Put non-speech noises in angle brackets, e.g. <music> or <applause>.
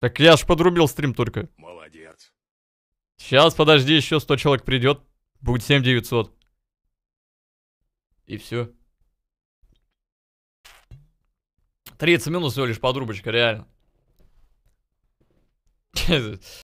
Так я ж подрубил стрим только. Молодец. Сейчас, подожди, еще 100 человек придет. Будет 7900. И все. 30 минут всего лишь подрубочка, реально. <laughs>